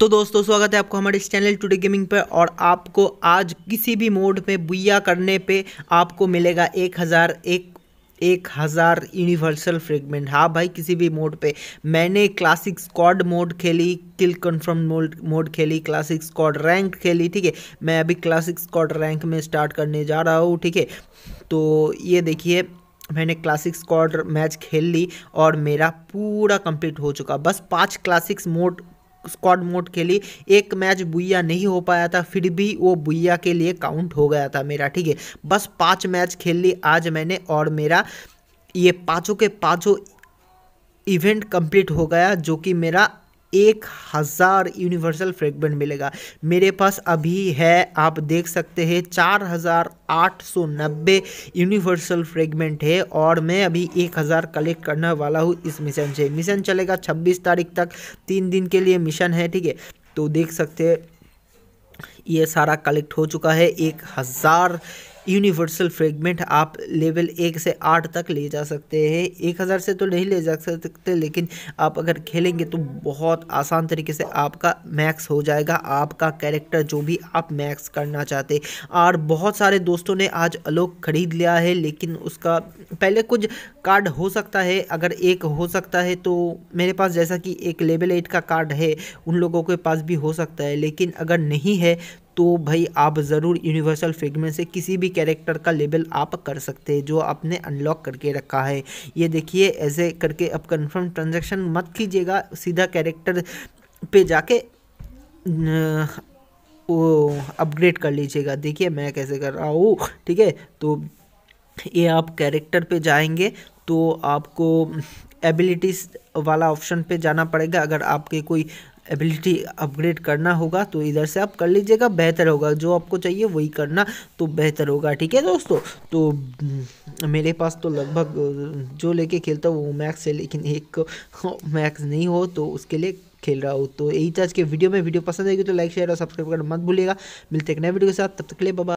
तो दोस्तों स्वागत है आपको हमारे इस चैनल टुडे गेमिंग पर और आपको आज किसी भी मोड में बुया करने पे आपको मिलेगा एक हज़ार एक एक हज़ार यूनिवर्सल फ्रेगमेंट हाँ भाई किसी भी मोड पे मैंने क्लासिक स्क्वाड मोड खेली किल कन्फर्म मोड मोड खेली क्लासिक स्क्वाड रैंक खेली ठीक है मैं अभी क्लासिक स्क्वाड रैंक में स्टार्ट करने जा रहा हूँ ठीक है तो ये देखिए मैंने क्लासिक स्क्वाड मैच खेल ली और मेरा पूरा कंप्लीट हो चुका बस पांच क्लासिक्स मोड स्क्वाड मोड खेली एक मैच बुइया नहीं हो पाया था फिर भी वो बुइया के लिए काउंट हो गया था मेरा ठीक है बस पाँच मैच खेल ली आज मैंने और मेरा ये पाँचों के पाँचों इवेंट कंप्लीट हो गया जो कि मेरा एक हज़ार यूनिवर्सल फ्रेगमेंट मिलेगा मेरे पास अभी है आप देख सकते हैं चार हज़ार आठ सौ नब्बे यूनिवर्सल फ्रेगमेंट है और मैं अभी एक हज़ार कलेक्ट करने वाला हूँ इस मिशन से मिशन चलेगा छब्बीस तारीख तक तीन दिन के लिए मिशन है ठीक है तो देख सकते हैं ये सारा कलेक्ट हो चुका है एक हज़ार यूनिवर्सल फ्रेगमेंट आप लेवल एक से आठ तक ले जा सकते हैं एक हज़ार से तो नहीं ले जा सकते लेकिन आप अगर खेलेंगे तो बहुत आसान तरीके से आपका मैक्स हो जाएगा आपका कैरेक्टर जो भी आप मैक्स करना चाहते और बहुत सारे दोस्तों ने आज अलोक खरीद लिया है लेकिन उसका पहले कुछ कार्ड हो सकता है अगर एक हो सकता है तो मेरे पास जैसा कि एक लेवल एट का कार्ड है उन लोगों के पास भी हो सकता है लेकिन अगर नहीं है तो भाई आप ज़रूर यूनिवर्सल फ्रेगमेंट से किसी भी कैरेक्टर का लेवल आप कर सकते हैं जो आपने अनलॉक करके रखा है ये देखिए ऐसे करके अब कन्फर्म ट्रांजेक्शन मत कीजिएगा सीधा कैरेक्टर पे जाके न, वो अपग्रेड कर लीजिएगा देखिए मैं कैसे कर रहा हूँ ठीक है तो ये आप कैरेक्टर पे जाएंगे तो आपको एबिलिटीज़ वाला ऑप्शन पे जाना पड़ेगा अगर आपके कोई एबिलिटी अपग्रेड करना होगा तो इधर से आप कर लीजिएगा बेहतर होगा जो आपको चाहिए वही करना तो बेहतर होगा ठीक है दोस्तों तो हम्म, मेरे पास तो लगभग जो लेके खेलता हूँ वो मैक्स है लेकिन एक मैक्स नहीं हो तो उसके लिए खेल रहा हूँ तो यही था आज के वीडियो में वीडियो पसंद आएगी तो लाइक शेयर और सब्सक्राइब करना मत भूलिएगा मिलते एक नए वीडियो के साथ तब तक ले बाबा